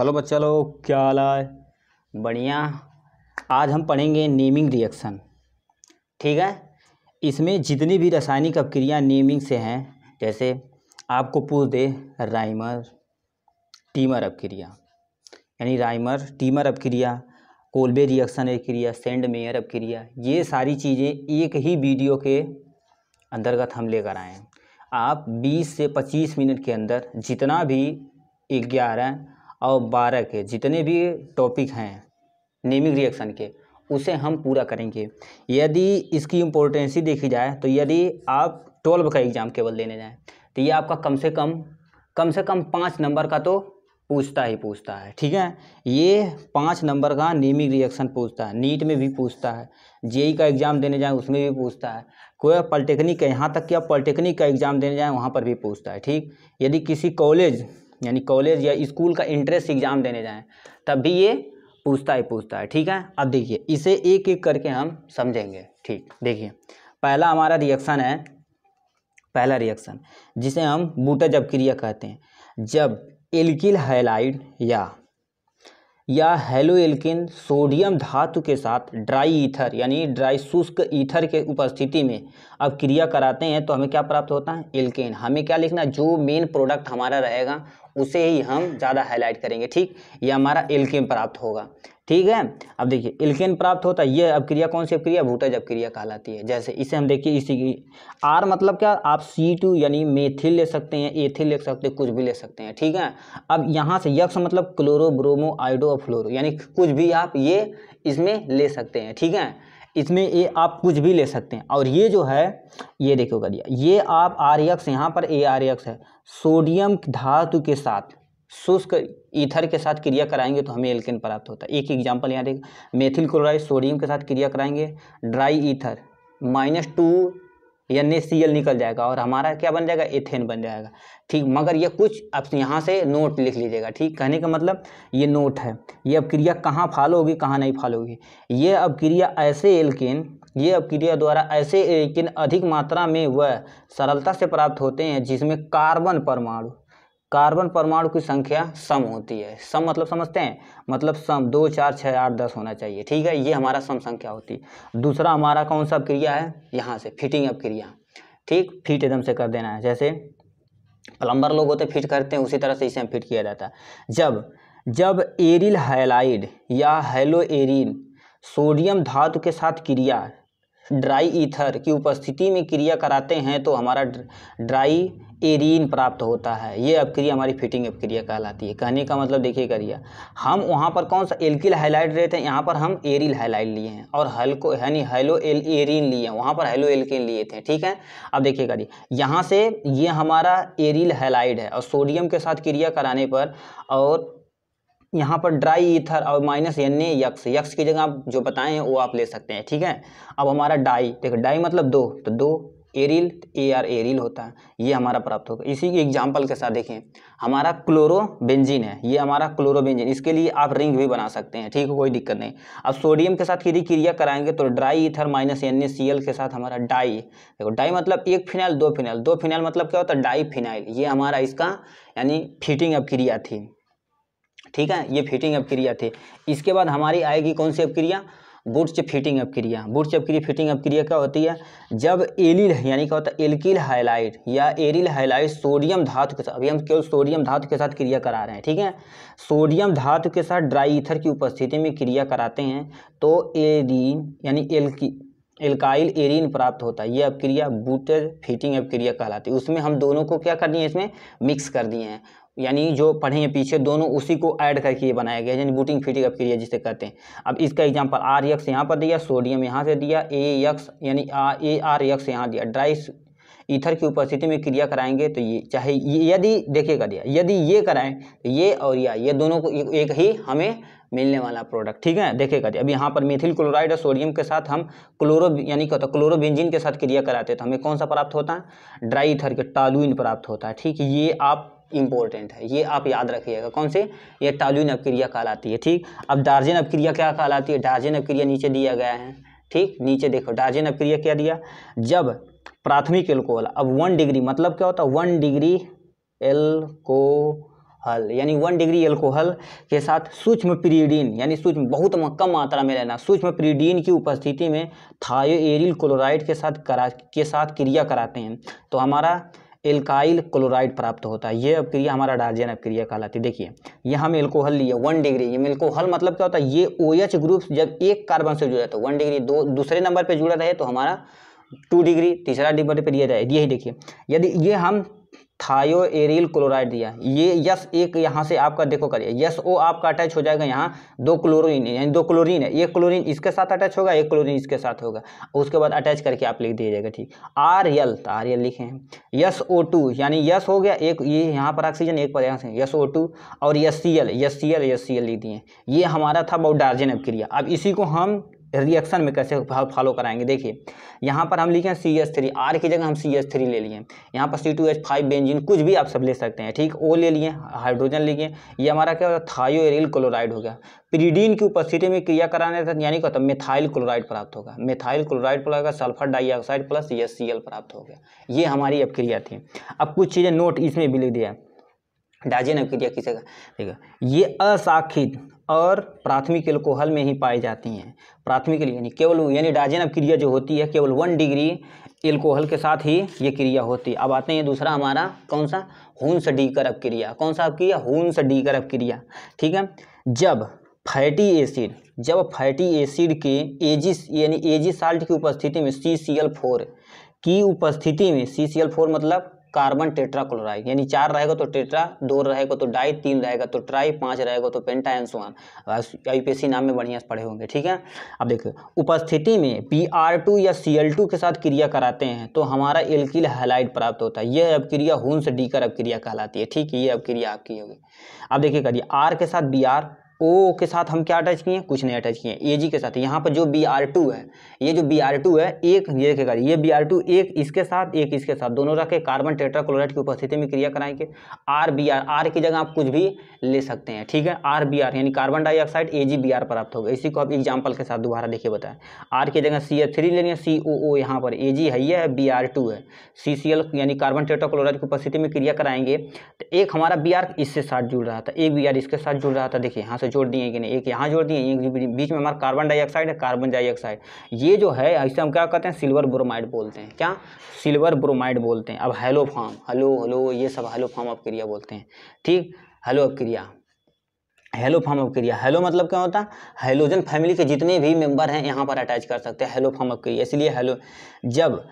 hello बच्चा लोग क्या हाल है बढ़िया आज हम पढ़ेंगे नेमिंग रिएक्शन ठीक है इसमें जितनी भी रासायनिक अपक्रिया नेमिंग से हैं जैसे आपको पूछ दे राइमर टीमर अपक्रिया यानी राइमर टीमर अपक्रिया कोल्बे रिएक्शन अपक्रिया सेंड मेयर अपक्रिया ये सारी चीज़ें एक ही वीडियो के अंतर्गत हम लेकर आए हैं आप बीस से पच्चीस मिनट के अंदर जितना भी ग्यारह और बारह के जितने भी टॉपिक हैं नेमिक रिएक्शन के उसे हम पूरा करेंगे यदि इसकी इम्पोर्टेंसी देखी जाए तो यदि आप ट्वेल्व का एग्ज़ाम केवल देने जाएँ तो ये आपका कम से कम कम से कम पाँच नंबर का तो पूछता ही पूछता है ठीक है ये पाँच नंबर का नेमिक रिएक्शन पूछता है नीट में भी पूछता है जेई का एग्ज़ाम देने जाएँ उसमें भी पूछता है कोई पॉलिटेक्निक का यहाँ तक कि आप पॉलिटेक्निक का एग्ज़ाम देने जाएँ वहाँ पर भी पूछता है ठीक यदि किसी कॉलेज यानी कॉलेज या स्कूल का इंट्रेंस एग्ज़ाम देने जाएँ तब भी ये पूछता ही पूछता है ठीक है अब देखिए इसे एक एक करके हम समझेंगे ठीक देखिए पहला हमारा रिएक्शन है पहला रिएक्शन जिसे हम बूटा जब क्रिया कहते हैं जब एल्किल हैलाइड या या हेलो एल्किन सोडियम धातु के साथ ड्राई ईथर यानी ड्राई शुष्क ईथर के उपस्थिति में अब क्रिया कराते हैं तो हमें क्या प्राप्त होता है एल्केन हमें क्या लिखना जो मेन प्रोडक्ट हमारा रहेगा उसे ही हम ज़्यादा हाईलाइट करेंगे ठीक ये हमारा एल्केन प्राप्त होगा ठीक है अब देखिए इल्केन प्राप्त होता है ये अब क्रिया कौन सी अब क्रिया भूतज अब क्रिया कहलाती है जैसे इसे हम देखिए इसी की आर मतलब क्या आप सी टू यानी मेथिल ले सकते हैं एथिल ले सकते हैं कुछ भी ले सकते हैं ठीक है अब यहाँ से यक्स मतलब क्लोरो ब्रोमो आइडो और फ्लोरो यानी कुछ भी आप ये इसमें ले सकते हैं ठीक है इसमें ये आप कुछ भी ले सकते हैं और ये जो है ये देखो करिए ये आप आर यक्स यहाँ पर ए आर यक्स है सोडियम धातु के साथ शुष्क ईथर के साथ क्रिया कराएंगे तो हमें एल्केन प्राप्त होता है एक एग्जाम्पल यहाँ देख मेथिल क्लोराइड सोडियम के साथ क्रिया कराएंगे dry ether minus two N C L निकल जाएगा और हमारा क्या बन जाएगा एथेन बन जाएगा ठीक मगर ये कुछ आप यहाँ से नोट लिख लीजिएगा ठीक कहने का मतलब ये नोट है ये अब क्रिया कहाँ फॉलो होगी कहाँ नहीं फॉलो होगी ये अब क्रिया ऐसे एल्केन ये अब क्रिया द्वारा ऐसे एल्केन अधिक मात्रा में वह सरलता से प्राप्त होते हैं जिसमें कार्बन परमाणु कार्बन परमाणु की संख्या सम होती है सम मतलब समझते हैं मतलब सम दो चार छः आठ दस होना चाहिए ठीक है ये हमारा सम संख्या होती है दूसरा हमारा कौन सा क्रिया है यहाँ से फिटिंग अप क्रिया ठीक फिट एकदम से कर देना है जैसे प्लम्बर लोग होते फिट करते हैं उसी तरह से इसे हम फिट किया जाता है जब जब एरिल हैलाइड या हेलो एरिन सोडियम धातु के साथ क्रिया ड्राई ईथर की उपस्थिति में क्रिया कराते हैं तो हमारा ड्राई एरिन प्राप्त होता है ये अपक्रिया हमारी फिटिंग अपक्रिया कहलाती है कहने का मतलब देखिए करिए हम वहाँ पर कौन सा एल्किल हाईलाइट रहे थे यहाँ पर हम एरिल हाईलाइट लिए हैं और हल्को यानी हेलो एल एरिन लिए हैं वहाँ पर हेलो एल्किन लिए थे ठीक है अब देखिए करिए यहाँ से ये हमारा एरिल हाईलाइड है और सोडियम के साथ क्रिया कराने पर और यहाँ पर ड्राई ईथर और माइनस एन ए यक्स की जगह आप जो बताएं वो आप ले सकते हैं ठीक है अब हमारा डाई देखो डाई मतलब दो तो दो एरिल ए आर एरिल होता है ये हमारा प्राप्त होगा इसी की एग्जाम्पल के साथ देखें हमारा क्लोरोबेंजिन है ये हमारा क्लोरोबेंजिन इसके लिए आप रिंग भी बना सकते हैं ठीक है कोई दिक्कत नहीं अब सोडियम के साथ यदि क्रिया कराएंगे तो ड्राई ईथर माइनस एन के साथ हमारा डाई देखो डाई मतलब एक फिनाइल दो फिनाइल दो फिनाइल मतलब क्या होता है डाई फिनाइल ये हमारा इसका यानी फिटिंग अब क्रिया थी ठीक है ये फिटिंग अपक्रिया थे इसके बाद हमारी आएगी कौन सी अपक्रिया बुट्स फिटिंग अपक्रिया बुट्स अपक्रिया फिटिंग अपक्रिया क्या होती है जब एलिल यानी क्या होता है एल्किल हाइलाइट या एरिल हाइलाइट सोडियम धातु के साथ अभी हम केवल सोडियम धातु के साथ क्रिया करा रहे हैं ठीक है सोडियम धातु के साथ ड्राई ईथर की उपस्थिति में क्रिया कराते हैं तो एरिन यानी एल्की एल्काइल एरिन प्राप्त होता है ये अपक्रिया बूटर फिटिंग अपक्रिया कहलाती है उसमें हम दोनों को क्या कर दिए इसमें मिक्स कर दिए हैं यानी जो पढ़े हैं पीछे दोनों उसी को ऐड करके ये बनाया गया यानी बूटिंग फिटिंग क्रिया जिसे कहते हैं अब इसका एग्जांपल आर यक्स यहाँ पर दिया सोडियम यहाँ से दिया ए यक्स यानी ए आर यक्स यहाँ दिया ड्राई ईथर की उपस्थिति में क्रिया कराएंगे तो ये चाहे यदि देखिएगा दिया यदि ये कराएं तो ये और या ये दोनों को एक ही हमें मिलने वाला प्रोडक्ट ठीक है देखिएगा दिया अब यहाँ पर मेथिल क्लोराइड और सोडियम के साथ हम क्लोरो यानी होता है क्लोरोबेंजिन के साथ क्रिया कराते हैं तो हमें कौन सा प्राप्त होता है ड्राई ईथर के टालुइन प्राप्त होता है ठीक है ये आप इंपॉर्टेंट है ये आप याद रखिएगा कौन से ये टालुइन अपक्रिया कहलाती है ठीक अब डार्जिन अपक्रिया क्या कहलाती है डार्जिन अपक्रिया नीचे दिया गया है ठीक नीचे देखो डार्जिन अपक्रिया क्या दिया जब प्राथमिक एल्कोहल अब वन डिग्री मतलब क्या होता है वन डिग्री एल्कोहल यानी वन डिग्री एल्कोहल के साथ सूक्ष्म पीरीडीन यानी सूक्ष्म बहुत कम मात्रा में लेना सूक्ष्म पीरीडीन की उपस्थिति में थायोएरिल क्लोराइड के साथ करा के साथ क्रिया कराते हैं तो हमारा एल्काइल क्लोराइड प्राप्त होता है ये अपक्रिया हमारा डार्जियन अपक्रिया कहलाती है देखिए यहाँ हम एल्कोहल लिया वन डिग्री ये एल्कोहल मतलब क्या होता है ये ओ एच ग्रुप जब एक कार्बन से जुड़ा तो वन डिग्री दो दूसरे नंबर पर जुड़ा रहे तो हमारा टू डिग्री तीसरा डिग्री पर दिया जाए यही देखिए यदि ये हम थायो एरिल क्लोराइड दिया ये यस एक यहाँ से आपका देखो करिए यस ओ आपका अटैच हो जाएगा यहाँ दो क्लोरीन यानी दो क्लोरीन है एक क्लोरीन इसके साथ अटैच होगा एक क्लोरीन इसके साथ होगा उसके बाद अटैच करके आप लिख दिया जाएगा ठीक आर एल तो आर एल लिखे हैं यस ओ टू यानी यस हो गया एक ये यहाँ पर ऑक्सीजन एक पर यहाँ से यस ओ टू और S C L S C L S C L लिख दिए ये हमारा था बहुत अब क्रिया अब इसी को हम रिएक्शन में कैसे फॉलो कराएंगे देखिए यहाँ पर हम लिखे हैं सी एस थ्री आर की जगह हम सी एस थ्री ले लिए यहाँ पर C two H five benzene कुछ भी आप सब ले सकते हैं ठीक ओ ले लिए हाइड्रोजन ले लिए ये हमारा क्या होता है थायोरिल क्लोराइड हो गया प्रीडीन की उपस्थिति में क्रिया कराने से यानी कहता मेथाइल क्लोराइड प्राप्त होगा मेथाइल क्लोराइड प्लस होगा सल्फर डाइऑक्साइड प्लस सी प्राप्त हो गया ये हमारी अब क्रिया थी अब कुछ चीज़ें नोट इसमें भी लिख दिया है डायजिन बैक्टीरिया किसे है ये अशाखित और प्राथमिक एल्कोहल में ही पाई जाती हैं प्राथमिक यानी केवल यानी डायजिन क्रिया जो होती है केवल वन डिग्री एल्कोहल के साथ ही ये क्रिया होती है अब आते हैं दूसरा हमारा कौन सा हुंस डीकर क्रिया कौन सा अपक्रिया हुंस डीकर क्रिया ठीक है जब फैटी एसिड जब फैटी एसिड के एजिस यानी एजी साल्ट की उपस्थिति में सी सी एल फोर की उपस्थिति में सी सी एल फोर मतलब कार्बन टेट्रा क्लोराइड यानी चार रहेगा तो टेट्रा दो रहेगा तो डाई तीन रहेगा तो ट्राई पांच रहेगा तो पेंटा एंड सोन यूपीएससी नाम में बढ़िया पढ़े होंगे ठीक है अब देखो उपस्थिति में पी आर टू या सी एल टू के साथ क्रिया कराते हैं तो हमारा एल्किल हेलाइट प्राप्त होता है यह अपक्रिया हुंस डीकर अपक्रिया कहलाती है ठीक है ये अपक्रिया आपकी होगी अब देखिए करिए आर के साथ बी आर ओ के साथ हम क्या अटैच किए कुछ नहीं अटैच किए ए जी के साथ यहाँ पर जो बी आर टू है ये जो बी आर टू है एक ये देखेगा ये बी आर टू एक इसके साथ एक इसके साथ दोनों रखे कार्बन टेट्रा क्लोराइड की उपस्थिति में क्रिया कराएंगे आर बी आर आर की जगह आप कुछ भी ले सकते हैं ठीक है आर बी आर यानी carbon dioxide A G B R प्राप्त होगा इसी को आप एग्जाम्पल के साथ दोबारा देखिए बताएं आर की जगह सी एच थ्री लेंगे सी ओ ओ यहाँ पर ए जी है ये है बी आर टू है सी सी एल यानी कार्बन क्लोराइड की उपस्थिति में क्रिया कराएंगे तो एक हमारा बी आर इससे साथ जुड़ रहा था एक बी आर इसके साथ जुड़ रहा था देखिए यहाँ से जोड़ दिए कि नहीं एक यहाँ जोड़ दिए बीच में हमारा कार्बन डाइऑक्साइड है कार्बन डाइऑक्साइड ये जो है इसे हम क्या कहते हैं सिल्वर ब्रोमाइड बोलते हैं क्या सिल्वर ब्रोमाइड बोलते हैं अब हेलो फॉर्म हेलो हेलो ये सब हेलो फॉर्म ऑफ क्रिया बोलते हैं ठीक हेलो ऑफ क्रिया हेलो फॉर्म ऑफ क्रिया हेलो मतलब क्या होता है हेलोजन फैमिली के जितने भी मेंबर हैं यहाँ पर अटैच कर सकते हैं हेलो फॉर्म ऑफ क्रिया इसलिए हेलो जब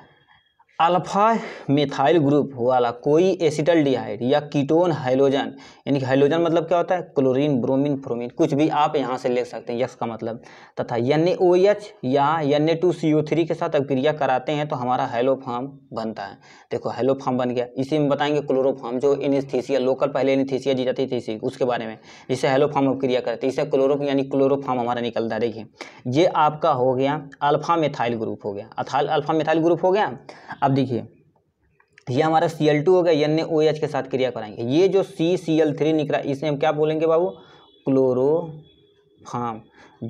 अल्फा मिथाइल ग्रुप वाला कोई एसिटल डिहाइड या कीटोन हाइलोजन यानी कि हाइड्रोजन मतलब क्या होता है क्लोरीन ब्रोमीन फ्रोमीन कुछ भी आप यहाँ से ले सकते हैं यक्स का मतलब तथा एन ओ एच या N A two C O three के साथ अभिक्रिया कराते हैं तो हमारा हेलोफार्म बनता है देखो हेलोफार्म बन गया इसी में बताएंगे क्लोरोफार्म जो एनिस्थीसिया लोकल पहले एनिस्थीसिया दी जाती थी उसके बारे में जिसे हेलोफार्म अभिक्रिया करते हैं इसे क्लोरो यानी क्लोरोफार्म हमारा निकलता है देखिए ये आपका हो गया अल्फा मेथाइल ग्रुप हो गया अथाल अल्फा मेथाइल ग्रुप हो गया अब देखिए ये हमारा सी एल टू हो गया यानी ओ एच के साथ क्रिया कराएंगे ये जो सी सी एल थ्री निकला इसे हम क्या बोलेंगे बाबू क्लोरोफाम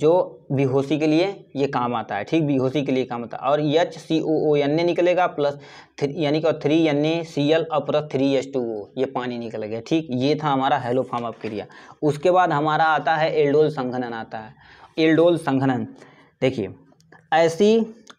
जो बेहोशी के लिए ये काम आता है ठीक बेहोशी के लिए काम आता है और H C O O N A निकलेगा प्लस थ्री यानी कि three N A C L और plus three H two O ये पानी निकलेगा ठीक ये था हमारा हेलोफाम अप क्रिया उसके बाद हमारा आता है एल्डोल संघनन आता है एल्डोल संघनन देखिए ऐसी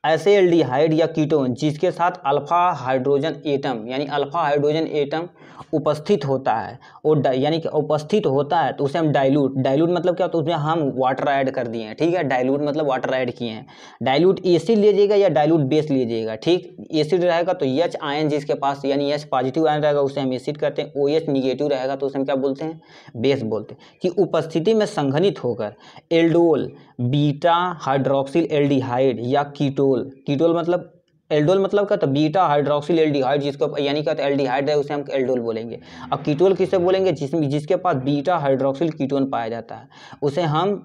ऐसे एल्डिहाइड या कीटोन जिसके साथ अल्फा हाइड्रोजन एटम यानी अल्फा हाइड्रोजन एटम उपस्थित होता है और यानी कि उपस्थित होता है तो उसे हम डाइल्यूट डाइल्यूट मतलब क्या होता तो है उसमें हम वाटर ऐड कर दिए हैं ठीक है डाइल्यूट मतलब वाटर ऐड किए हैं डाइल्यूट एसिड लीजिएगा या डाइल्यूट बेस लीजिएगा ठीक एसिड रहेगा तो यच आयन जिसके पास यानी एच पॉजिटिव आयन रहेगा उसे हम एसिड करते हैं ओ एच निगेटिव रहेगा तो उसे हम क्या बोलते हैं बेस बोलते हैं कि उपस्थिति में संघनित होकर एल्डोल बीटा हाइड्रोक्सिल एल्डीहाइड या कीटो कीटोल कीटोल मतलब एल्डोल मतलब क्या था बीटा हाइड्रोक्सिल एल्डिहाइड जिसको यानी क्या एल्डिहाइड है उसे हम एल्डोल बोलेंगे अब कीटोल किसे बोलेंगे जिसमें जिसके पास बीटा हाइड्रोक्सिल कीटोन पाया जाता है उसे हम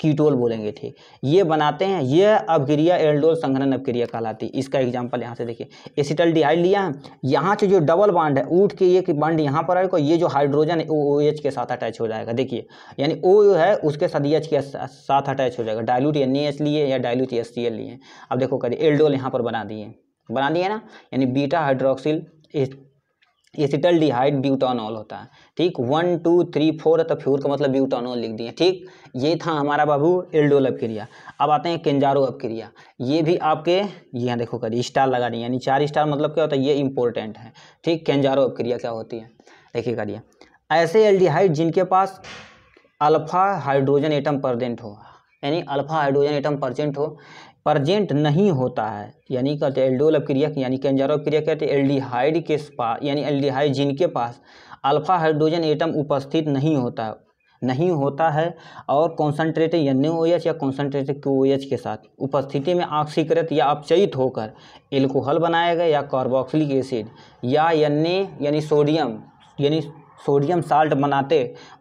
कीटोल बोलेंगे ठीक ये बनाते हैं यह अवक्रिया एल्डोल संघनन अवक्रिया कहलाती है इसका एग्जाम्पल यहाँ से देखिए एसिटल डिहाइड लिया है यहाँ से जो डबल बांड है ऊट के एक बांड यहाँ पर आएगा ये जो हाइड्रोजन है ओ एच के साथ अटैच हो जाएगा देखिए यानी ओ है उसके साथ ई e एच के साथ अटैच हो जाएगा डायलूट एन एच लिए या डायलूट एस सी एल लिए अब देखो करिए एल्डोल यहाँ पर बना दिए बना दिए ना यानी beta hydroxyl acetaldehyde butanol होता है ठीक वन टू थ्री फोर तो फ्यूर का मतलब ब्यूटानॉल लिख दिए ठीक ये था हमारा बाबू एल्डोल अपक्रिया अब आते हैं केंजारो अपक्रिया ये भी आपके यहाँ देखो करिए स्टार लगा रही यानी चार स्टार मतलब क्या होता है ये इंपॉर्टेंट है ठीक केंजारो अपक्रिया क्या होती है देखिए करिए ऐसे एल जिनके पास अल्फा हाइड्रोजन एटम प्रजेंट हो यानी अल्फा हाइड्रोजन एटम प्रजेंट हो प्रजेंट नहीं होता है यानी कहते हैं एल्डोल अपक्रिया यानी कैंजारो क्रिया कहते हैं एल्डिहाइड के पास यानी एल्डिहाइड जिनके पास अल्फा हाइड्रोजन एटम उपस्थित नहीं होता नहीं होता है और कॉन्सनट्रेटेड एन या कॉन्सनट्रेटेड एच के साथ उपस्थिति में ऑक्सीकृत या अपचयित होकर एल्कोहल बनाया गया या कार्बोक्सिलिक एसिड या एन यानी सोडियम यानी सोडियम साल्ट बनाते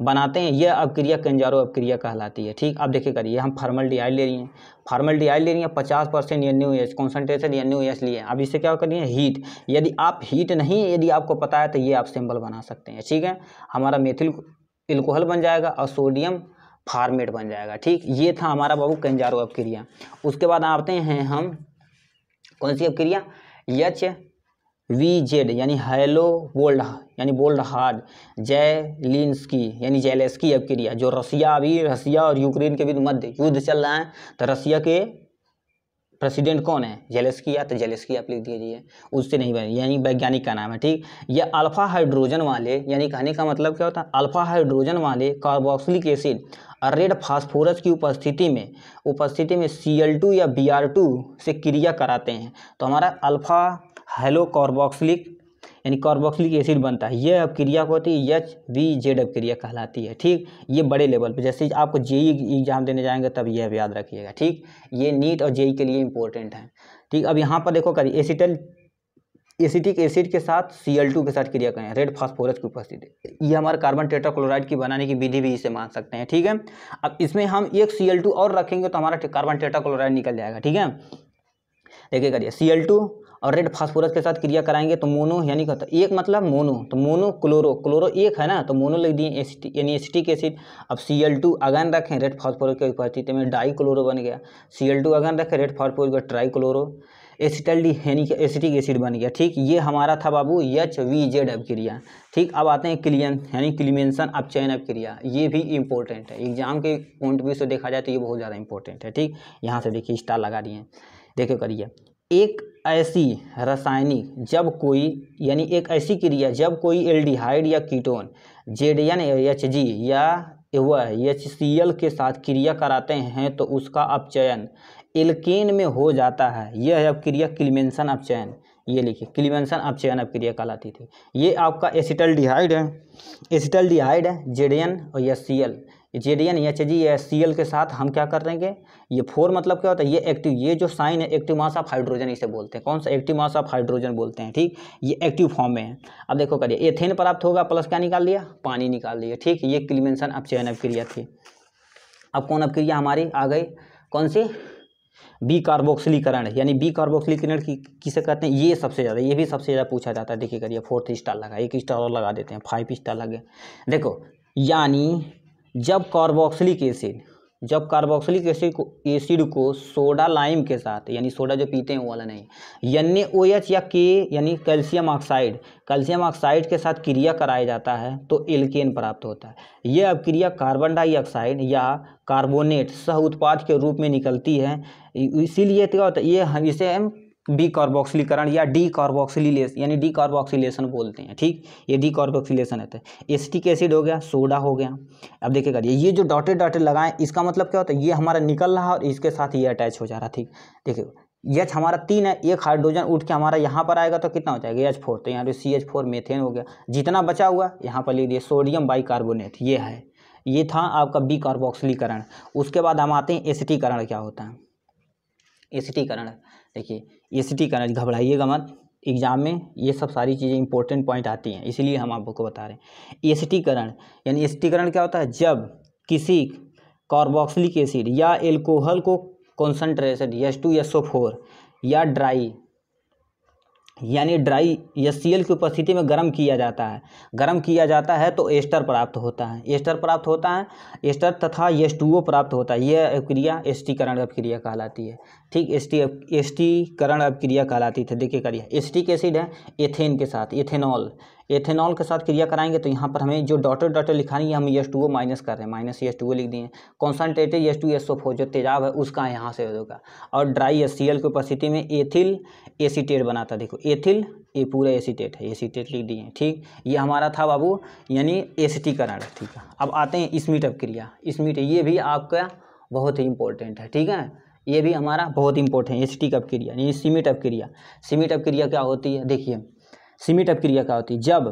बनाते हैं यह अपक्रिया कंजारो अपक्रिया कहलाती है ठीक अब देखिए करिए हम फार्मल डी ले रही हैं फार्मल डी ले रही हैं पचास percent N U H concentration N U H लिए अब इसे क्या कर रही है हीट यदि आप हीट नहीं यदि आपको पता है तो ये आप सिंबल बना सकते हैं ठीक है हमारा मेथिल एल्कोहल बन जाएगा और सोडियम फार्मेट बन जाएगा ठीक ये था हमारा बाबू कंजारो अपक्रिया उसके बाद आते हैं हम कौन सी अपक्रिया यच वी जेड यानी हेलो वोल्ड यानी बोल्ड हार्ड जैलिंसकी यानी जेलेस्की अब क्रिया जो रसिया अभी रसिया और यूक्रेन के बीच मध्य युद्ध चल रहा है तो रसिया के प्रेसिडेंट कौन है जेलेस्की या तो जेलेस्की आप लिख दीजिए उससे नहीं बने यानी वैज्ञानिक का नाम है ठीक यह अल्फा हाइड्रोजन वाले यानी कहने का मतलब क्या होता है अल्फा हाइड्रोजन वाले कार्बोक्सिलिक एसिड और रेड फास्फोरस की उपस्थिति में उपस्थिति में सी या बी से क्रिया कराते हैं तो हमारा अल्फा हेलो कार्बोक्सिलिक यानी कार्बोक्सिलिक एसिड बनता है यह क्रिया होती है एच वी जेड अब क्रिया कहलाती है ठीक ये बड़े लेवल पे जैसे आपको जेई e एग्जाम देने जाएंगे तब यह याद रखिएगा ठीक ये नीट और जेई e के लिए इंपॉर्टेंट है ठीक अब यहाँ पर देखो करिए एसिटल एसिटिक एसिड के साथ सी एल टू के साथ क्रिया करें रेड फास्फोरस की उपस्थिति ये हमारे कार्बन टेट्राक्लोराइड की बनाने की विधि भी इसे मान सकते हैं ठीक है अब इसमें हम एक सी एल टू और रखेंगे तो हमारा कार्बन टेट्राक्लोराइड निकल जाएगा ठीक है देखिए करिए सी एल टू और रेड फास्फोरस के साथ क्रिया कराएंगे तो मोनो यानी कहता एक मतलब मोनो तो मोनो क्लोरो क्लोरो एक है ना तो मोनो लिख दिए एसिटी यानी एसिटिक एसिड अब सी एल टू अगन रखें रेड फास्फोरस की उपस्थिति में डाई क्लोरो बन गया सी एल टू अगन रखें रेड फास्फोरस का ट्राई क्लोरो एसिटल डी यानी कि एसिटिक एसिड बन गया ठीक ये हमारा था बाबू एच वी जेड अपक्रिया ठीक अब आते हैं क्लियन यानी क्लिमेंसन अब अब अपक्रिया ये भी इंपॉर्टेंट है एग्जाम के पॉइंट व्यू से देखा जाए तो ये बहुत ज़्यादा इंपॉर्टेंट है ठीक यहाँ से देखिए स्टार लगा दिए देखिए करिए एक ऐसी रासायनिक जब कोई यानी एक ऐसी क्रिया जब कोई एल्डिहाइड या ketone Z N H G या वह एच सी एल के साथ क्रिया कराते हैं तो उसका अपचयन एल्केन में हो जाता है यह अपक्रिया क्लिमेंसन अपचयन ये लिखिए क्लिमेंसन अपचयन अपक्रिया कहलाती थी ये आपका एसिटल डिहाइड है एसिटल डिहाइड है जेड एन और S C L J N H G S C L के साथ हम क्या कर देंगे ये फोर मतलब क्या होता है ये एक्टिव ये जो साइन है एक्टिव मास ऑफ हाइड्रोजन इसे बोलते हैं कौन सा एक्टिव मास ऑफ हाइड्रोजन बोलते हैं ठीक ये एक्टिव फॉर्म में है अब देखो करिए एथेन प्राप्त होगा प्लस क्या निकाल दिया पानी निकाल दिया ठीक ये क्लिमेंशन अब चयन अपक्रिया थी अब कौन अपक्रिया हमारी आ गई कौन सी बी कार्बोक्सिलीकरण यानी बी कार्बोक्सिलीकरण की किसे कहते हैं ये सबसे ज़्यादा ये भी सबसे ज़्यादा पूछा जाता है देखिए करिए फोर्थ स्टार लगा एक स्टार और लगा देते हैं फाइव स्टार लगे देखो यानी जब कार्बोक्सिलिक एसिड जब कार्बोक्सिलिक एसिड को एसिड को सोडा लाइम के साथ यानी सोडा जो पीते हैं वो वाला नहीं एन ओ एच या के यानी कैल्शियम ऑक्साइड कैल्शियम ऑक्साइड के साथ क्रिया कराया जाता है तो एल्केन प्राप्त होता है यह क्रिया कार्बन डाइऑक्साइड या कार्बोनेट सह उत्पाद के रूप में निकलती है इसीलिए क्या होता तो है ये हम इसे हम बी कार्बोक्सिलीकरण या डी कार्बोक्सिलेस यानी डी कार्बोक्सिलेशन बोलते हैं ठीक ये डी कार्बोक्सिलेशन है एसिटिक एसिड हो गया सोडा हो गया अब देखिएगा ये जो डॉटेड डॉटेड लगाएं इसका मतलब क्या होता है ये हमारा निकल रहा है और इसके साथ ये अटैच हो जा रहा ठीक देखिए यच हमारा तीन है एक हाइड्रोजन उठ के हमारा यहाँ पर आएगा तो कितना हो जाएगा एच फोर तो यहाँ पे सी एच फोर मेथेन हो गया जितना बचा हुआ यहाँ पर लिख दिए सोडियम बाइकार्बोनेट ये है ये था आपका बी कार्बोक्सिलीकरण उसके बाद हम आते हैं एसिटीकरण क्या होता है करण देखिए करण घबराइएगा मत एग्ज़ाम में ये सब सारी चीज़ें इंपॉर्टेंट पॉइंट आती हैं इसीलिए हम आपको बता रहे हैं करण यानी करण क्या होता है जब किसी कार्बोक्सिलिक एसिड या एल्कोहल को concentrated S two S O four या ड्राई यानी ड्राई या सीएल की उपस्थिति में गर्म किया जाता है गर्म किया जाता है तो एस्टर प्राप्त होता है एस्टर प्राप्त होता है एस्टर तथा एस प्राप्त होता है यह क्रिया एस्टीकरण अपक्रिया कहलाती है ठीक एस्टी एस्टीकरण अपक्रिया कहलाती थी तो देखिए करिए एस्टिक एसिड है एथेन के साथ एथेनॉल एथेनॉल के साथ क्रिया कराएंगे तो यहाँ पर हमें जो डॉटर डॉटर लिखानी है हम यस टू ओ माइनस कर रहे हैं माइनस यस टू ओ लिख दिए concentrated S two S O four जो तेजाब है उसका यहाँ से होगा और ड्राई एस सी एल की उपस्थिति में एथिल एसीटेट बनाता देखो एथिल ये पूरा एसीटेट है एसीटेट लिख दिए ठीक ये हमारा था बाबू यानी एसिटीकरण ठीक है अब आते हैं इसमीट क्रिया इसमीट ये भी आपका बहुत ही इंपॉर्टेंट है ठीक है ये भी हमारा बहुत इंपॉर्टेंट है एसिटिक अपक्रिया यानी सीमिट अपक्रिया सीमिट अपक्रिया क्या होती है देखिए सीमित अपक्रिया क्या होती है जब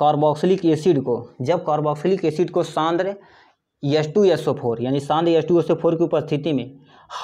कार्बोक्सिलिक एसिड को जब कार्बोक्सिलिक एसिड को सांद्र S two S O four यानी सांद्र S two S O four की उपस्थिति में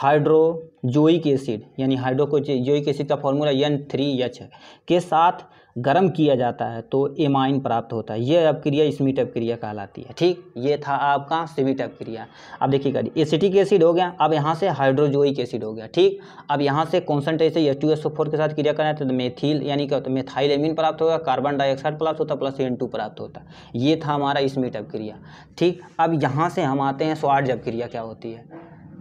हाइड्रोजोइक एसिड यानी हाइड्रोकोजोइक एसिड का फॉर्मूला एन थ्री एच है के साथ गर्म किया जाता है तो एमाइन प्राप्त होता है यह अपक्रिया स्मिट अपक्रिया कहलाती है ठीक ये था आपका सिमिट अपक्रिया अब देखिएगा एसिटिक एसिड हो गया अब यहाँ से हाइड्रोजोइक एसिड हो गया ठीक अब यहाँ से concentration H two S O four के साथ क्रिया करना है तो मेथिल यानी क्या होता है मेथाइल एमिन प्राप्त होगा कार्बन डाइऑक्साइड प्राप्त होता प्लस एन टू प्राप्त होता ये था हमारा स्मिट अपक्रिया ठीक अब यहाँ से हम आते हैं स्वार्ज अपक्रिया क्या होती है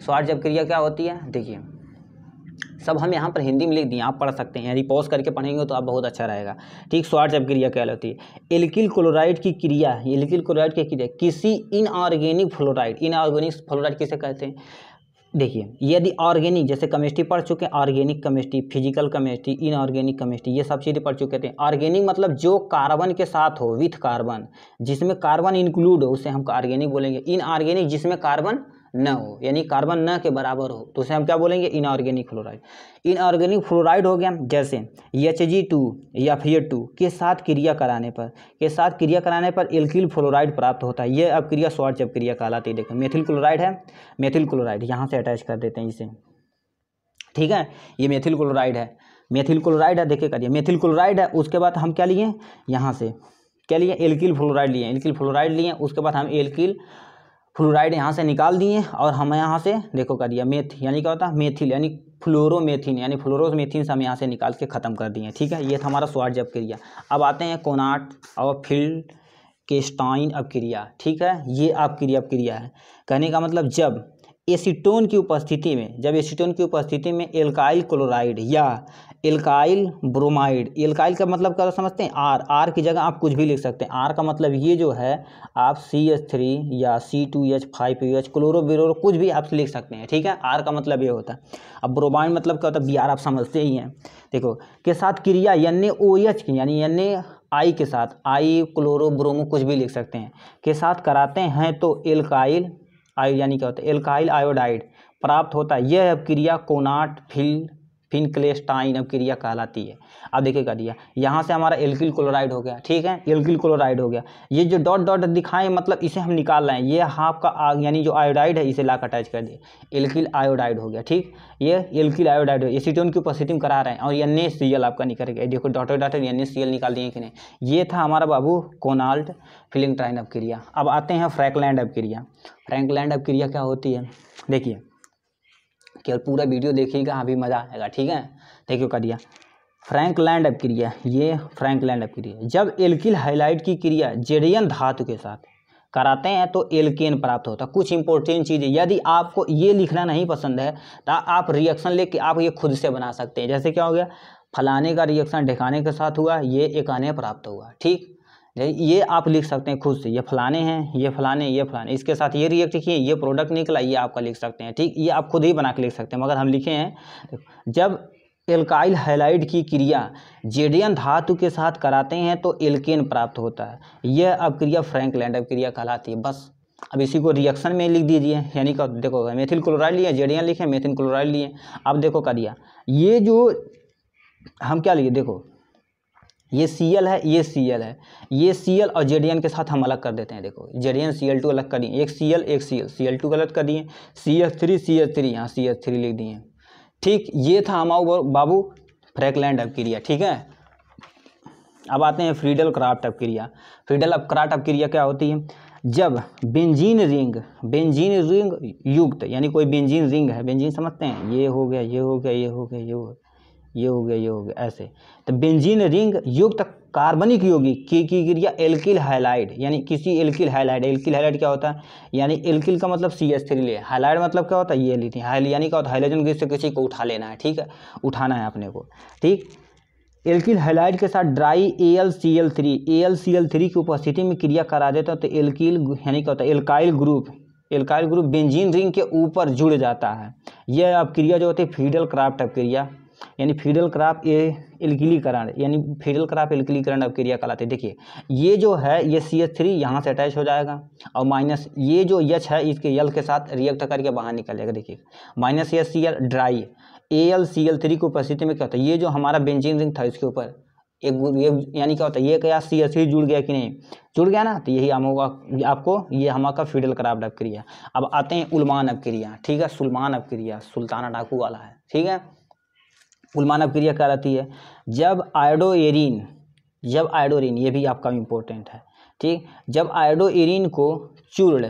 स्वार्ज अपक्रिया क्या होती है देखिए सब हम यहाँ पर हिंदी में लिख दिए आप पढ़ सकते हैं यदि पॉज करके पढ़ेंगे तो आप बहुत अच्छा रहेगा ठीक स्वार्थ क्रिया क्या होती है एल्किल क्लोराइड की क्रिया एल्किल क्लोराइड की क्रिया किसी इनऑर्गेनिक फ्लोराइड इनऑर्गेनिक फ्लोराइड किसे कहते हैं देखिए यदि ऑर्गेनिक जैसे केमिस्ट्री पढ़ चुके हैं organic chemistry physical chemistry inorganic chemistry ये सब चीज़ें पढ़ चुके थे ऑर्गेनिक मतलब जो कार्बन के साथ हो विथ कार्बन जिसमें कार्बन इंक्लूड हो उसे हम ऑर्गेनिक बोलेंगे इनऑर्गेनिक जिसमें कार्बन न हो यानी कार्बन न के बराबर हो तो उसे हम क्या बोलेंगे इनऑर्गेनिक फ्लोराइड इनऑर्गेनिक फ्लोराइड हो गया जैसे एच जी टू या फिर टू के साथ क्रिया कराने पर के साथ क्रिया कराने पर एल्किल फ्लोराइड प्राप्त होता है ये अब क्रिया स्वर्ट जब क्रिया कहलाती है देखो मेथिल क्लोराइड है मेथिल क्लोराइड यहाँ से अटैच कर देते हैं इसे ठीक है ये मेथिल क्लोराइड है मेथिल क्लोराइड है देखिए करिए मेथिल क्लोराइड है उसके बाद हम क्या लिए यहाँ से क्या लिए एल्किल फ्लोराइड लिए एल्किल फ्लोराइड लिए उसके बाद हम एल्किल फ्लोराइड यहाँ से निकाल दिए और हम यहाँ से देखो कर दिया मेथ यानी क्या होता है मेथिल यानी फ्लोरोमेथिन यानी फ्लोरोमेथिन से हम यहाँ से निकाल के ख़त्म कर दिए ठीक है ये था हमारा स्वाद जब क्रिया अब आते हैं कोनाट और फिल्ड केस्टाइन अपक्रिया ठीक है ये अपक्रिया अपक्रिया है कहने का मतलब जब एसीटोन की उपस्थिति में जब एसीटोन की उपस्थिति में एल्काइल क्लोराइड या एल्काइल ब्रोमाइड एल्काइल का मतलब क्या समझते हैं आर आर की जगह आप कुछ भी लिख सकते हैं आर का मतलब ये जो है आप सी एच थ्री या C two H five U H chloro कुछ भी आप लिख सकते हैं ठीक है आर का मतलब ये होता है अब ब्रोमाइड मतलब क्या होता है बी आर आप समझते ही हैं देखो के साथ क्रिया एन ए ओ एच की यानी एन ए आई के साथ आई क्लोरो ब्रोमो कुछ भी लिख सकते हैं के साथ कराते हैं तो एल्काइल आयो यानी क्या होता है एल्काइल आयोडाइड प्राप्त होता है यह अब क्रिया कोनाट फिल फिनक्लेस्टाइन अब क्रिया कहलाती है अब देखिएगा दिया यहाँ से हमारा एल्किल क्लोराइड हो गया ठीक है एल्किल क्लोराइड हो गया ये जो डॉट डॉट दिखाएं मतलब इसे हम निकाल रहे हैं ये का आग यानी जो आयोडाइड है इसे लाख अटैच कर दिए एल्किल आयोडाइड हो गया ठीक ये एल्किल आयोडाइड हो एसीटोन की ऊपर सिटिम करा रहे हैं और एन एस आपका निकल गया देखो dot dot N S C L निकाल दिए कि नहीं ये था हमारा बाबू कोनाल्ट फिलिंग ट्राइन अब क्रिया अब आते हैं फ्रैंकलैंड अब क्रिया फ्रैंकलैंड अब क्रिया क्या होती है देखिए केवल पूरा वीडियो देखिएगा हाँ, अभी मज़ा आएगा ठीक है देखियो क्रिया फ्रैंक लैंड अप क्रिया ये फ्रैंक लैंड अप क्रिया जब एल्किल हाईलाइट की क्रिया जेडियन धातु के साथ कराते हैं तो एल्केन प्राप्त होता है कुछ इंपॉर्टेंट चीज़ें यदि आपको ये लिखना नहीं पसंद है तो आप रिएक्शन लेके आप ये खुद से बना सकते हैं जैसे क्या हो गया फलाने का रिएक्शन ढिकाने के साथ हुआ ये एकाने प्राप्त हुआ ठीक ये आप लिख सकते हैं खुद से ये फलाने हैं ये फलाने ये फलाने इसके साथ ये रिएक्ट किए ये प्रोडक्ट निकला ये आपका लिख सकते हैं ठीक ये आप खुद ही बना के लिख सकते हैं मगर हम लिखे हैं जब एल्काइल हेलाइड की क्रिया जेडियन धातु के साथ कराते हैं तो एल्केन प्राप्त होता है यह अब क्रिया फ्रेंक लैंड अब क्रिया कहलाती है बस अब इसी को रिएक्शन में लिख दीजिए यानी का देखो मेथिल क्लोराइड लिए जेडियन लिखे मेथिल क्लोराइड लिए अब देखो कर दिया ये जो हम क्या लिए देखो ये सी एल है ये सी एल है ये सी एल और जेड एन के साथ हम अलग कर देते हैं देखो Z N C L two अलग कर दिए एक सी एल एक C L C L two गलत कर दिए C H three C H three यहाँ सी एच थ्री लिख दिए ठीक ये था हमारा बाबू फ्रैकलैंड अपक्रिया ठीक है अब आते हैं फ्रीडल क्राफ्ट अपक्रिया फ्रीडल अब क्राफ्ट अपक्रिया क्या होती है जब बेंजीन रिंग बेंजीन रिंग युक्त यानी कोई बेंजीन रिंग है बेंजीन समझते हैं ये हो गया ये हो गया ये हो गया ये हो गया ये हो गया ये हो गया ऐसे तो बेंजीन रिंग युक्त कार्बनिक यौगिक की की क्रिया एल्किल हाइलाइड यानी किसी एल्किल हाइलाइड एल्किल हाइलाइड क्या होता है यानी एल्किल का मतलब सी एस थ्री ले हाइलाइड मतलब क्या होता है ये लेते हाइल यानी क्या होता है हाइलोजन गैस से किसी को उठा लेना है ठीक है उठाना है अपने को ठीक एल्किल हाइलाइड के साथ dry A L C L three A L C L three की उपस्थिति में क्रिया करा देता है तो एल्किल यानी क्या होता है alkyl group alkyl group benzene ring के ऊपर जुड़ जाता है यह अब क्रिया जो होती है फीडल क्राफ्ट अब क्रिया यानी फीडल क्राप ये एल्किलीकरण यानी फीडल क्राप एल्किलीकरण अब क्रिया कहलाते देखिए ये जो है ये सी एच थ्री यहाँ से अटैच हो जाएगा और माइनस ये जो यच है इसके यल के साथ रिएक्ट करके बाहर निकल जाएगा देखिए माइनस ये C L dry A L C L three की उपस्थिति में क्या होता है ये जो हमारा बेंजिन रिंग था इसके ऊपर एक ये यानी क्या होता है ये क्या सी एस जुड़ गया कि नहीं जुड़ गया ना तो यही हम होगा आपको ये हमारा फीडल कराब क्रिया अब आते हैं उलमान क्रिया ठीक है सुलमान क्रिया सुल्ताना डाकू वाला है ठीक है गुलमान क्रिया कहलाती है जब एरिन जब आयोडोरिन ये भी आपका इम्पोर्टेंट है ठीक जब आयोडोएरिन को चूर्ण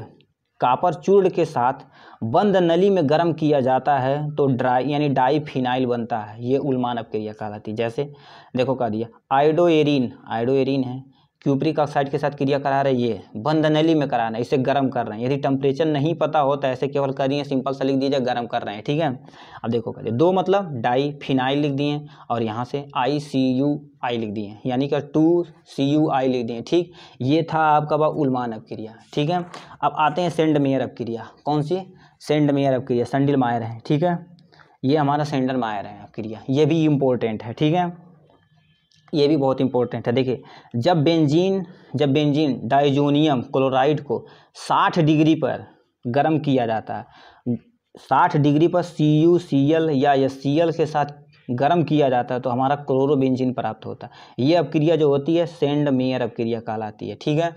कापर चूर्ण के साथ बंद नली में गर्म किया जाता है तो ड्राई यानी डाई फिनाइल बनता है ये उलमान क्रिया कहलाती है जैसे देखो कह दिया आयोडोएरिन आयोडोएरिन है क्यूप्रिक ऑक्साइड के साथ क्रिया करा रही है बंद नली में कराना है इसे गर्म कर रहे हैं यदि टेम्परेचर नहीं पता हो तो ऐसे केवल करिए सिंपल सा लिख दीजिए गर्म कर रहे हैं ठीक है अब देखो करिए दो मतलब डाई फिनाइल लिख दिए और यहाँ से आई सी यू आई लिख दिए यानी कि टू सी यू आई लिख दिए ठीक ये था आपका बा उलमान क्रिया ठीक है अब आते हैं सेंड मेयर अब क्रिया कौन सी सेंड मेयर अब क्रिया संडिल मायर है ठीक है ये हमारा सेंडर मायर है क्रिया ये भी इम्पोर्टेंट है ठीक है ये भी बहुत इंपॉर्टेंट है देखिए जब बेंजीन जब बेंजीन डाइजोनियम क्लोराइड को 60 डिग्री पर गर्म किया जाता है 60 डिग्री पर सी यू सी एल या एस सी एल के साथ गर्म किया जाता है तो हमारा क्लोरोबेंजीन प्राप्त होता है ये अपक्रिया जो होती है सेंड मेयर अपक्रिया कहलाती है ठीक है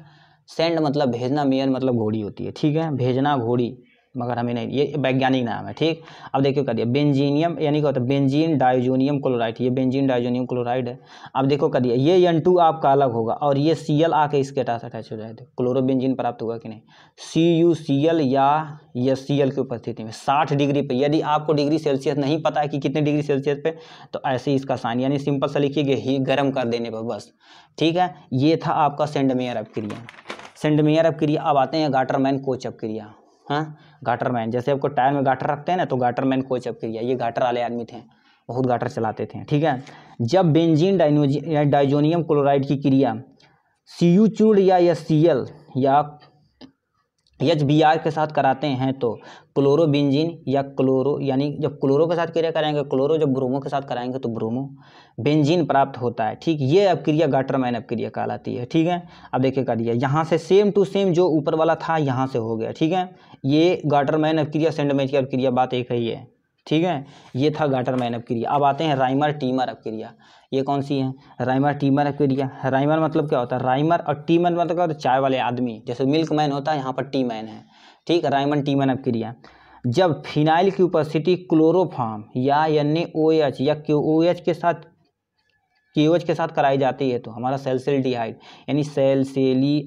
सेंड मतलब भेजना मेयर मतलब घोड़ी होती है ठीक है भेजना घोड़ी मगर हमें नहीं ये वैज्ञानिक नाम है ठीक अब कह करिए बेंजीनियम यानी क्या होता है बेंजीन डाइजोनियम क्लोराइड ये बेंजीन डाइजोनियम क्लोराइड है अब देखो करिए ये एन टू आपका अलग होगा और ये सी एल आके इसके अटैच अटैच हो जाएगा बेंजीन प्राप्त होगा कि नहीं सी यू सी एल या ये सी एल की उपस्थिति में साठ डिग्री पर यदि आपको डिग्री सेल्सियस नहीं पता है कि कितने डिग्री सेल्सियस पे तो ऐसे ही इसका साइन यानी सिंपल सा लिखिए ही गर्म कर देने पर बस ठीक है ये था आपका सेंडमेयर अपक्रिया सेंडमेयर अपक्रिया अब आते हैं गाटरमैन कोच अपक्रिया हाँ गाटर मैन जैसे आपको टायर में गाटर रखते हैं ना तो गाटर मैन कोच क्रिया ये गाटर वाले आदमी थे बहुत गाटर चलाते थे ठीक है जब बेंजीन डाइजोनियम क्लोराइड की क्रिया सी यू चूड़ या एस सी एल या एच बी आर के साथ कराते हैं तो क्लोरो बेंजीन या क्लोरो यानी जब क्लोरो के साथ क्रिया कराएंगे क्लोरो जब ब्रोमो के साथ कराएंगे तो ब्रोमो बेंजीन प्राप्त होता है ठीक ये अब मैन गाटरमैन क्रिया कहलाती है ठीक है अब देखिए कर दिया यहाँ से सेम टू सेम जो ऊपर वाला था यहाँ से हो गया ठीक है ये गाटरमैन अपक्रिया सेंडमेज की अपक्रिया बात एक ही है ठीक है ये था गाटरमैन अपक्रिया अब आते हैं राइमर टीमर अपक्रिया ये कौन सी है राइमर टीमर अपक्रिया राइमर मतलब क्या होता है राइमर और टीमर मतलब क्या होता है चाय वाले आदमी जैसे मिल्क मैन होता है यहाँ पर टी मैन है ठीक है राइमन टीमन अपक्रिया जब फिनाइल की उपस्थिति क्लोरोफार्म या एच या क्यू ओ के साथ के के साथ कराई जाती है तो हमारा सेल्सिल डिहाइड यानी एल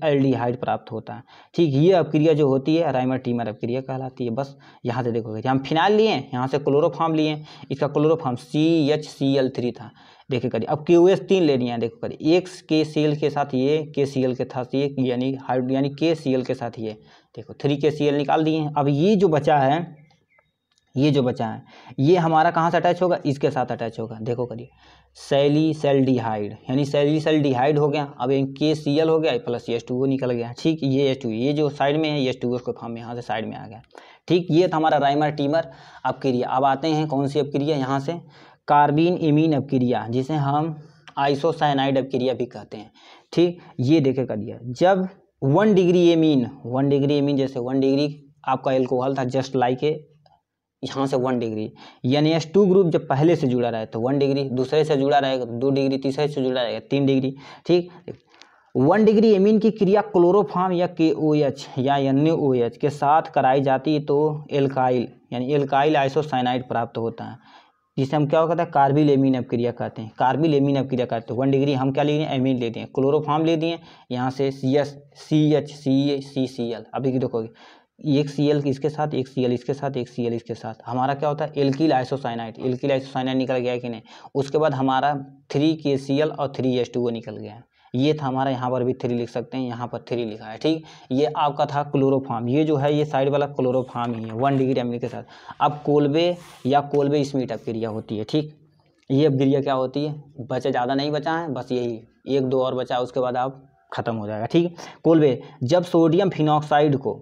एल्डिहाइड प्राप्त होता है ठीक ये अपक्रिया जो होती है राइमर टीमर अपक्रिया कहलाती है बस यहाँ से देखोगे हम फिनाइल लिए यहाँ से क्लोरोफार्म लिए इसका chloroform C H C L three था देखो करिए अब क्यू एस तीन लेनी है देखो करिए एक के सी एल के साथ ये के सी एल के साथ ये यानी हाइड यानी के सी एल के साथ ये देखो थ्री के सी एल निकाल दिए अब ये जो बचा है ये जो बचा है ये हमारा कहाँ से अटैच होगा इसके साथ अटैच होगा देखो करिए सैली सेल डिहाइड यानी सैली सेल डिहाइड हो गया अब के सी एल हो गया प्लस एस टू वो निकल गया ठीक ये एस टू ये जो साइड में है एस टू उसको फॉर्म यहाँ से साइड में आ गया ठीक ये था हमारा राइमर टीमर अपक्रिया अब आते हैं कौन सी अपक्रिया यहाँ से कार्बिन इमीन अपक्रिया जिसे हम आइसोसाइनाइड अपक्रिया भी कहते हैं ठीक ये देखे करिए जब one degree amine one degree amine जैसे वन डिग्री आपका एल्कोहल था जस्ट लाइक ए यहाँ से वन डिग्री यानी एस टू ग्रुप जब पहले से जुड़ा रहे तो वन डिग्री दूसरे से जुड़ा रहेगा तो दो डिग्री तीसरे से जुड़ा रहेगा तीन डिग्री ठीक वन डिग्री एमिन की क्रिया क्लोरोफार्म या के ओ एच या एन ओ एच के साथ कराई जाती है तो एल्काइल यानी एल्काइल आइसोसाइनाइड प्राप्त होता है जिसे हम क्या कहते हैं कार्बिल एमिन क्रिया कहते हैं कार्बिल एमिन क्रिया कहते हैं वन डिग्री हम क्या ले रहे एमिन ले दिए क्लोरोफार्म ले दिए यहाँ से C S C H C A C C L अभी देखोगे एक सी एल इसके साथ एक सी एल इसके साथ एक सी एल इसके साथ हमारा क्या होता है एल्किल आइसोसाइनाइट एल्किल आइसोसाइनाइट निकल गया कि नहीं उसके बाद हमारा थ्री के सी एल और थ्री एस टू वो निकल गया है ये था हमारा यहाँ पर भी थ्री लिख सकते हैं यहाँ पर थ्री लिखा है ठीक ये आपका था क्लोरोफार्म ये जो है ये साइड वाला क्लोरोफार्म ही है वन डिग्री एम के साथ अब कोलबे या कोलबे इसमें क्रिया होती है ठीक ये अब क्रिया क्या होती है बचे ज़्यादा नहीं बचा है बस यही एक दो और बचा उसके बाद आप ख़त्म हो जाएगा ठीक कोलबे जब सोडियम फिनॉक्साइड को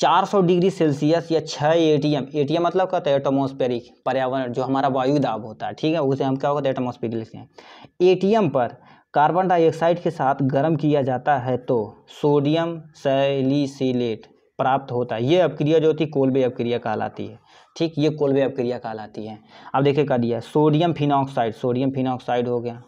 400 डिग्री सेल्सियस या 6 एटीएम एटीएम मतलब कहते हैं एटमोस्फेरिक पर्यावरण जो हमारा वायु दाब होता है ठीक है उसे हम क्या कहते हैं एटमोस्फेरिक लिखते हैं एटीएम पर कार्बन डाइऑक्साइड के साथ गर्म किया जाता है तो सोडियम सैलिसिलेट प्राप्त होता है ये अपक्रिया जो होती है कोलबे अपक्रिया कहलाती है ठीक ये कोलबे अपक्रिया कहलाती है अब देखिए कह दिया सोडियम फिनॉक्साइड सोडियम फिनॉक्साइड हो गया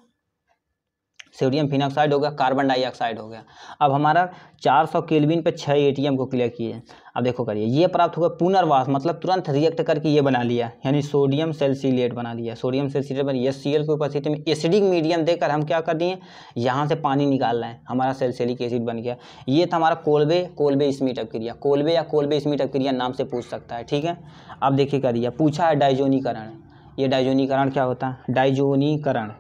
सोडियम फिनॉक्साइड हो गया कार्बन डाइऑक्साइड हो गया अब हमारा 400 सौ केलविन पर छः ए को क्लियर किए अब देखो करिए ये प्राप्त होगा पुनर्वास मतलब तुरंत रिएक्ट करके ये बना लिया यानी सोडियम सेल्सिलेट बना लिया सोडियम सेल्सिलेट बना एस सी एल की उपस्थिति में एसिडिक मीडियम देकर हम क्या कर दिए यहाँ से पानी निकाल रहे हैं हमारा सेल्सिलिक एसिड बन गया ये था हमारा कोलबे कोलबे स्मीट अपक्रिया कोलबे या कोलबे स्मीट अपक्रिया नाम से पूछ सकता है ठीक है अब देखिए करिए पूछा है डाइजोनीकरण ये डाइजोनीकरण क्या होता है डाइजोनीकरण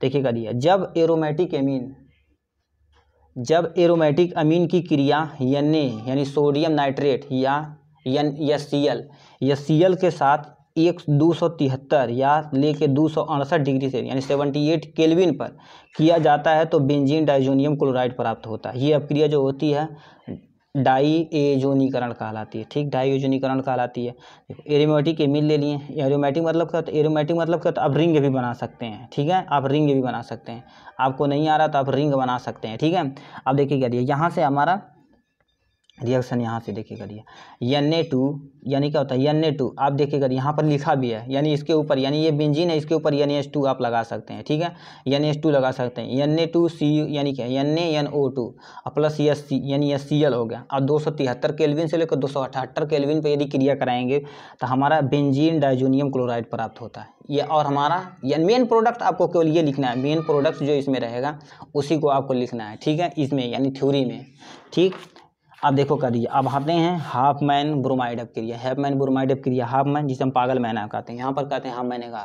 देखिएगा दिया जब एरोमेटिक एमीन जब एरोमेटिक अमीन की क्रिया एन यानी सोडियम नाइट्रेट या एन एस सी एल या सी एल के साथ एक दो सौ तिहत्तर या लेके दो सौ अड़सठ डिग्री से यानी सेवेंटी एट केल्विन पर किया जाता है तो बेंजीन डाइजोनियम क्लोराइड प्राप्त होता है ये अपक्रिया जो होती है डाई एजोनीकरण कहलाती है ठीक डाई एजोनीकरण कहलाती है देखो एरोमेटिक एमिल ले लिए एरोमेटिक मतलब क्या एरोमेटिक मतलब क्या आप रिंग भी बना सकते हैं ठीक है आप रिंग भी बना सकते हैं आपको नहीं आ रहा तो आप रिंग बना सकते हैं ठीक है अब देखिए क्या दिए यहाँ से हमारा रिएक्शन यहाँ से देखिए करिए एन ए टू यानी क्या होता है एन ए टू आप देखिए करिए यहाँ पर लिखा भी है यानी इसके ऊपर यानी ये बिंजिन है इसके ऊपर एन एस टू आप लगा सकते हैं ठीक है एन एस टू लगा सकते हैं N A two C U यानी क्या N A N O two और प्लस एस सी यानी एस सी एल हो गया और दो सौ तिहत्तर केलविन से लेकर दो सौ अठहत्तर केलविन पर यदि क्रिया कराएंगे तो हमारा बेंजीन डाइजोनियम क्लोराइड प्राप्त होता है ये और हमारा या मेन प्रोडक्ट आपको केवल ये लिखना है मेन प्रोडक्ट जो इसमें रहेगा उसी को आपको लिखना है ठीक है इसमें यानी थ्योरी में ठीक आप देखो कर दिया अब आते हैं हाफ मैन ब्रोमाइड अप क्रिया हैफ मैन ब्रोमाइड अप क्रिया हाफ मैन जिसे हम पागल मैन आप कहते हैं यहाँ पर कहते हैं हाफ मैन का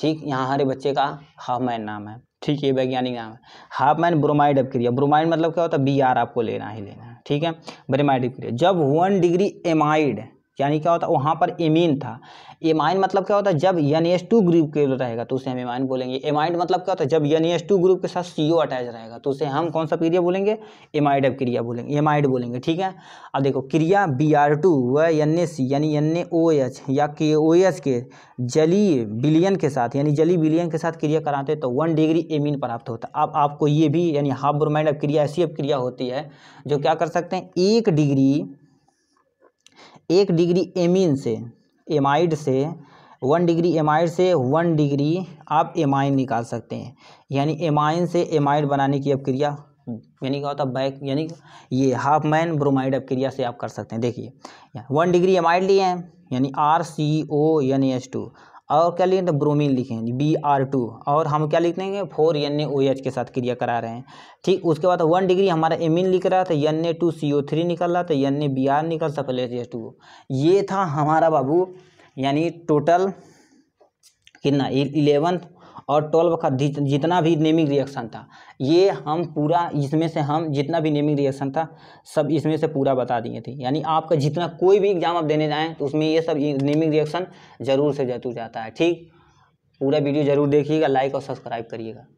ठीक यहाँ हरे बच्चे का हाफ मैन नाम है ठीक ये वैज्ञानिक नाम है हाफ मैन ब्रोमाइड अप क्रिया ब्रोमाइड मतलब क्या होता है बी आर आपको लेना ही लेना है ठीक है ब्रोमाइड क्रिया जब वन डिग्री एमाइड यानी क्या होता है वहाँ पर एमीन था एमाइन मतलब क्या होता है जब एन एस टू ग्रुप के रहेगा तो उसे हम एमाइन बोलेंगे एमाइंड मतलब क्या होता है जब एन एस टू ग्रुप के साथ सी ओ अटैच रहेगा तो उसे हम कौन सा क्रिया बोलेंगे एमाइड अब क्रिया बोलेंगे एमाइड बोलेंगे ठीक है अब देखो क्रिया बी आर टू व एन ए सी यानी एन ए ओ एच या के ओ एच के जली बिलियन के साथ यानी जली बिलियन के साथ क्रिया कराते तो वन डिग्री एमीन प्राप्त होता है अब आपको ये भी यानी हाफ ब्रोमाइड अब क्रिया ऐसी अब क्रिया होती है जो क्या कर सकते हैं एक डिग्री एक डिग्री एमिन से एमाइड से वन डिग्री एमाइड से वन डिग्री आप एमाइन निकाल सकते हैं यानी एमाइन से एमाइड बनाने की अपक्रिया यानी क्या होता है बैक यानी ये हाफ मैन ब्रोमाइड अपक्रिया से आप कर सकते हैं देखिए वन डिग्री एमाइड लिए हैं यानी आर सी ओ यानी एच टू और क्या लिखें तो ब्रोमीन लिखें बी आर टू और हम क्या लिखते हैं four N A O H के साथ क्रिया करा रहे हैं ठीक उसके बाद वन डिग्री हमारा एमिन लिख रहा था N A two C O three निकल रहा था एन ए बी आर निकल सक प्लस एच टू ये था हमारा बाबू यानी टोटल कितना इलेवंथ और ट्वेल्व का जितना भी नेमिंग रिएक्शन था ये हम पूरा इसमें से हम जितना भी नेमिंग रिएक्शन था सब इसमें से पूरा बता दिए थे यानी आपका जितना कोई भी एग्जाम आप देने जाएँ तो उसमें ये सब नेमिंग रिएक्शन ज़रूर से जरूर जाता है ठीक पूरा वीडियो ज़रूर देखिएगा लाइक और सब्सक्राइब करिएगा